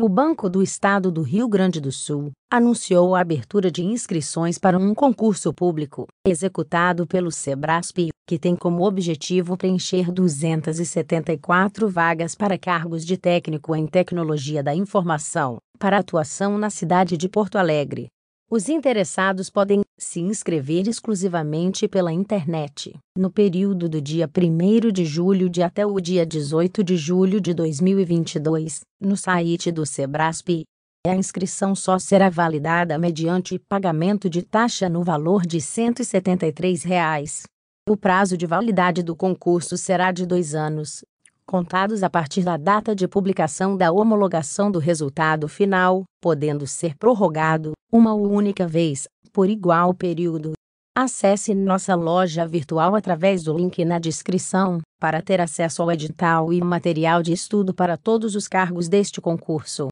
O Banco do Estado do Rio Grande do Sul anunciou a abertura de inscrições para um concurso público, executado pelo Sebrasp, que tem como objetivo preencher 274 vagas para cargos de técnico em tecnologia da informação, para atuação na cidade de Porto Alegre. Os interessados podem se inscrever exclusivamente pela internet, no período do dia 1 de julho de até o dia 18 de julho de 2022, no site do Sebrasp. A inscrição só será validada mediante pagamento de taxa no valor de R$ 173,00. Reais. O prazo de validade do concurso será de dois anos, contados a partir da data de publicação da homologação do resultado final, podendo ser prorrogado, uma única vez, por igual período. Acesse nossa loja virtual através do link na descrição, para ter acesso ao edital e material de estudo para todos os cargos deste concurso.